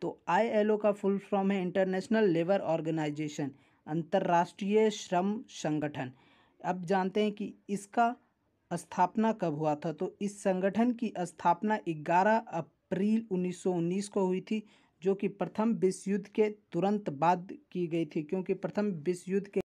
तो आई का full form है इंटरनेशनल लेबर ऑर्गेनाइजेशन अंतर्राष्ट्रीय श्रम संगठन अब जानते हैं कि इसका स्थापना कब हुआ था तो इस संगठन की स्थापना 11 अप्रैल 1919 को हुई थी जो कि प्रथम विश्व युद्ध के तुरंत बाद की गई थी क्योंकि प्रथम विश्व युद्ध के